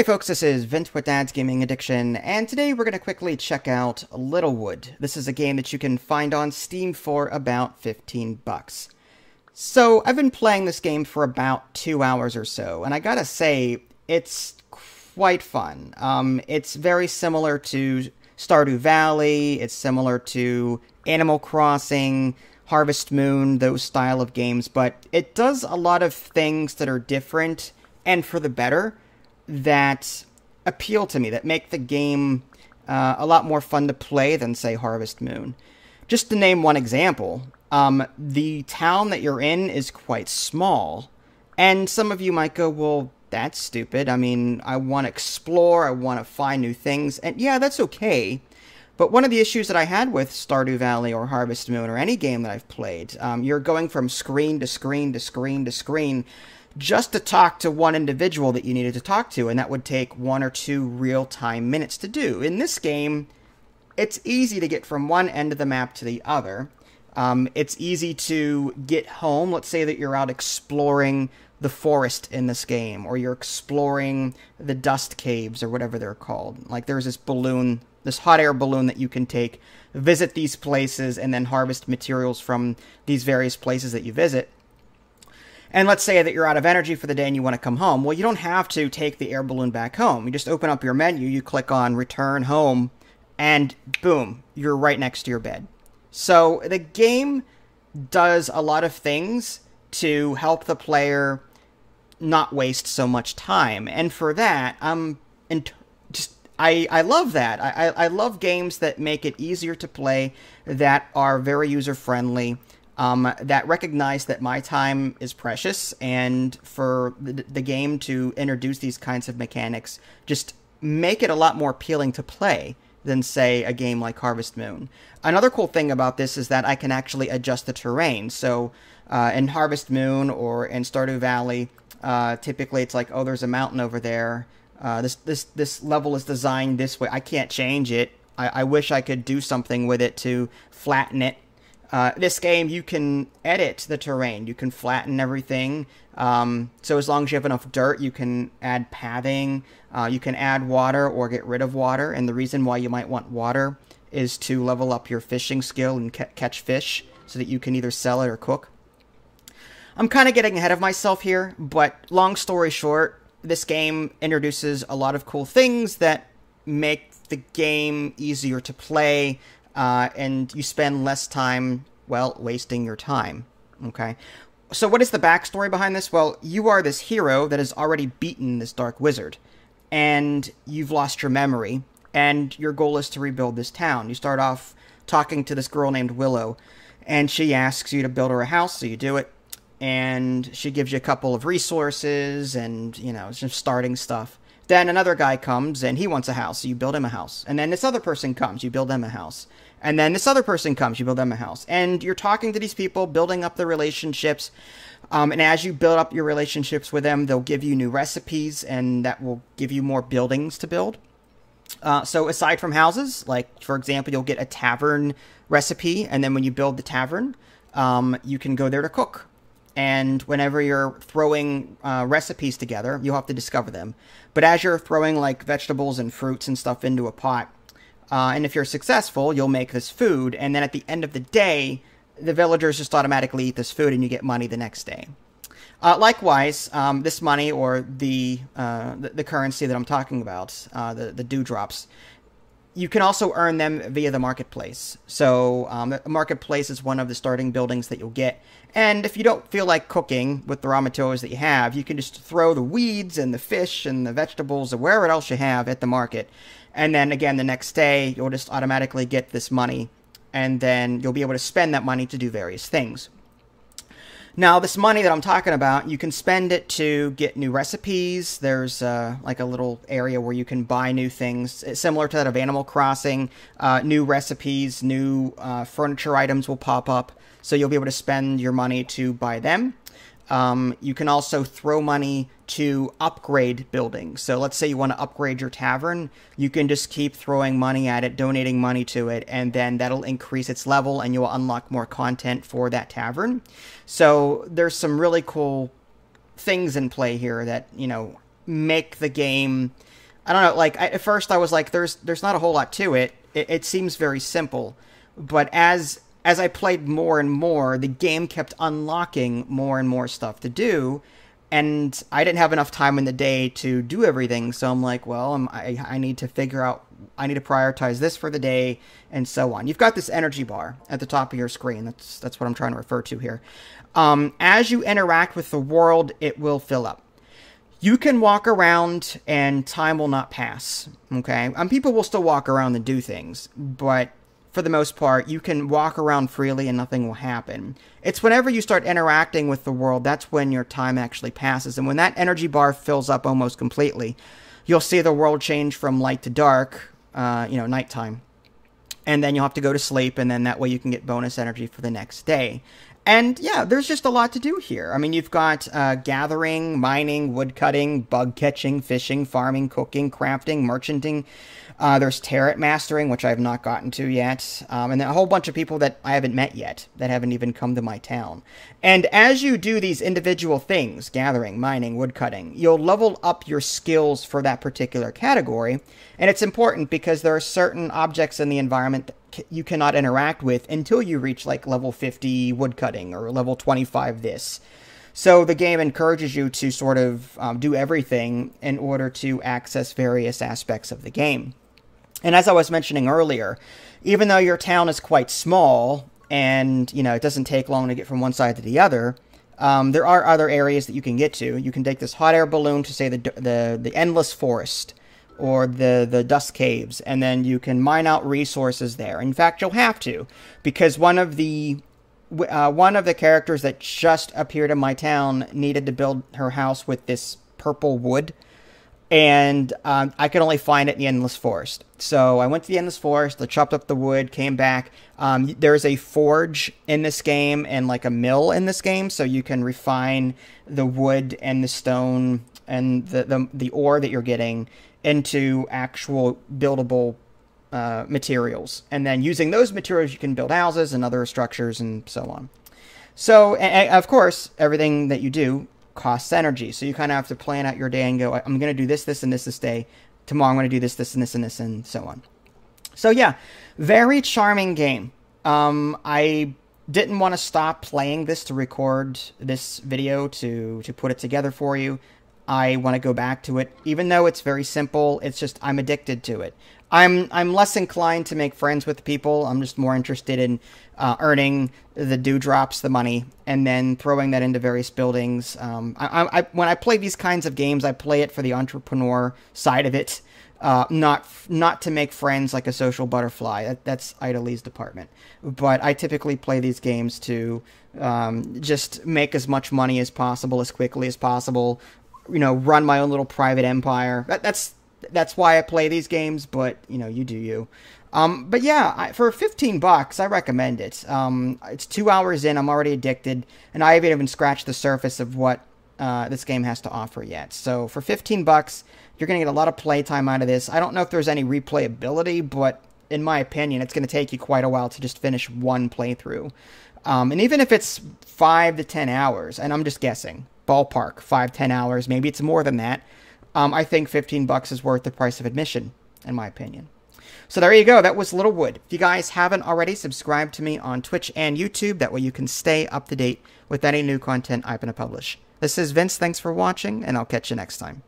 Hey folks, this is Vince with Dad's Gaming Addiction, and today we're going to quickly check out Littlewood. This is a game that you can find on Steam for about 15 bucks. So, I've been playing this game for about two hours or so, and I gotta say, it's quite fun. Um, it's very similar to Stardew Valley, it's similar to Animal Crossing, Harvest Moon, those style of games, but it does a lot of things that are different and for the better that appeal to me, that make the game uh, a lot more fun to play than, say, Harvest Moon. Just to name one example, um, the town that you're in is quite small. And some of you might go, well, that's stupid. I mean, I want to explore, I want to find new things. And yeah, that's okay. But one of the issues that I had with Stardew Valley or Harvest Moon or any game that I've played, um, you're going from screen to screen to screen to screen just to talk to one individual that you needed to talk to, and that would take one or two real time minutes to do. In this game, it's easy to get from one end of the map to the other. Um, it's easy to get home. Let's say that you're out exploring the forest in this game, or you're exploring the dust caves, or whatever they're called. Like, there's this balloon this hot air balloon that you can take, visit these places, and then harvest materials from these various places that you visit. And let's say that you're out of energy for the day and you want to come home. Well, you don't have to take the air balloon back home. You just open up your menu, you click on return home, and boom, you're right next to your bed. So the game does a lot of things to help the player not waste so much time. And for that, I'm in I, I love that. I, I love games that make it easier to play, that are very user friendly, um, that recognize that my time is precious, and for the, the game to introduce these kinds of mechanics just make it a lot more appealing to play than say a game like Harvest Moon. Another cool thing about this is that I can actually adjust the terrain. So uh, in Harvest Moon or in Stardew Valley, uh, typically it's like oh there's a mountain over there. Uh, this this this level is designed this way. I can't change it. I, I wish I could do something with it to flatten it. Uh, this game, you can edit the terrain. You can flatten everything. Um, so as long as you have enough dirt, you can add pathing. Uh, you can add water or get rid of water. And the reason why you might want water is to level up your fishing skill and ca catch fish so that you can either sell it or cook. I'm kind of getting ahead of myself here, but long story short, this game introduces a lot of cool things that make the game easier to play, uh, and you spend less time, well, wasting your time. Okay. So, what is the backstory behind this? Well, you are this hero that has already beaten this dark wizard, and you've lost your memory, and your goal is to rebuild this town. You start off talking to this girl named Willow, and she asks you to build her a house, so you do it and she gives you a couple of resources and you know some starting stuff then another guy comes and he wants a house so you build him a house and then this other person comes you build them a house and then this other person comes you build them a house and you're talking to these people building up the relationships um, and as you build up your relationships with them they'll give you new recipes and that will give you more buildings to build uh, so aside from houses like for example you'll get a tavern recipe and then when you build the tavern um, you can go there to cook and whenever you're throwing uh, recipes together, you'll have to discover them. But as you're throwing like vegetables and fruits and stuff into a pot, uh, and if you're successful, you'll make this food, and then at the end of the day, the villagers just automatically eat this food, and you get money the next day. Uh, likewise, um, this money or the, uh, the, the currency that I'm talking about, uh, the the dewdrops, you can also earn them via the marketplace. So um, the marketplace is one of the starting buildings that you'll get. And if you don't feel like cooking with the raw materials that you have, you can just throw the weeds and the fish and the vegetables or wherever else you have at the market. And then again, the next day, you'll just automatically get this money. And then you'll be able to spend that money to do various things. Now, this money that I'm talking about, you can spend it to get new recipes. There's uh, like a little area where you can buy new things, it's similar to that of Animal Crossing. Uh, new recipes, new uh, furniture items will pop up, so you'll be able to spend your money to buy them. Um, you can also throw money to upgrade buildings. So let's say you want to upgrade your tavern, you can just keep throwing money at it, donating money to it, and then that'll increase its level and you'll unlock more content for that tavern. So there's some really cool things in play here that, you know, make the game I don't know, like I, at first I was like there's there's not a whole lot to it. It, it seems very simple, but as as I played more and more, the game kept unlocking more and more stuff to do. And I didn't have enough time in the day to do everything. So I'm like, well, I'm, I, I need to figure out, I need to prioritize this for the day and so on. You've got this energy bar at the top of your screen. That's, that's what I'm trying to refer to here. Um, as you interact with the world, it will fill up you can walk around and time will not pass. Okay. And people will still walk around and do things, but for the most part, you can walk around freely and nothing will happen. It's whenever you start interacting with the world, that's when your time actually passes. And when that energy bar fills up almost completely, you'll see the world change from light to dark, uh, you know, nighttime. And then you'll have to go to sleep, and then that way you can get bonus energy for the next day. And yeah, there's just a lot to do here. I mean, you've got uh, gathering, mining, woodcutting, bug catching, fishing, farming, cooking, crafting, merchanting. Uh, there's tarot mastering, which I have not gotten to yet, um, and a whole bunch of people that I haven't met yet that haven't even come to my town. And as you do these individual things gathering, mining, woodcutting you'll level up your skills for that particular category. And it's important because there are certain objects in the environment you cannot interact with until you reach like level 50 woodcutting or level 25 this. So the game encourages you to sort of um, do everything in order to access various aspects of the game. And as I was mentioning earlier, even though your town is quite small and you know it doesn't take long to get from one side to the other, um, there are other areas that you can get to. You can take this hot air balloon to say the the, the endless forest or the, the dust caves, and then you can mine out resources there. In fact, you'll have to, because one of the uh, one of the characters that just appeared in my town needed to build her house with this purple wood, and um, I could only find it in the endless forest. So I went to the endless forest, I chopped up the wood, came back. Um, there is a forge in this game and like a mill in this game, so you can refine the wood and the stone and the, the, the ore that you're getting into actual buildable uh, materials. And then using those materials, you can build houses and other structures and so on. So, of course, everything that you do costs energy. So you kind of have to plan out your day and go, I'm going to do this, this, and this this day. Tomorrow I'm going to do this, this, and this, and this, and so on. So yeah, very charming game. Um, I didn't want to stop playing this to record this video to to put it together for you. I want to go back to it, even though it's very simple. It's just I'm addicted to it. I'm I'm less inclined to make friends with people. I'm just more interested in uh, earning the dewdrops, the money, and then throwing that into various buildings. Um, I, I, when I play these kinds of games, I play it for the entrepreneur side of it, uh, not not to make friends like a social butterfly. That, that's Ida Lee's department. But I typically play these games to um, just make as much money as possible as quickly as possible, you know, run my own little private empire. That, that's that's why I play these games, but you know, you do you. Um, but yeah, I, for 15 bucks, I recommend it. Um, it's two hours in. I'm already addicted, and I haven't even scratched the surface of what uh, this game has to offer yet. So for 15 bucks, you're gonna get a lot of playtime out of this. I don't know if there's any replayability, but in my opinion, it's gonna take you quite a while to just finish one playthrough. Um, and even if it's five to 10 hours, and I'm just guessing, ballpark, five, ten hours. Maybe it's more than that. Um, I think 15 bucks is worth the price of admission, in my opinion. So there you go. That was Littlewood. If you guys haven't already, subscribe to me on Twitch and YouTube. That way you can stay up to date with any new content I'm going to publish. This is Vince. Thanks for watching, and I'll catch you next time.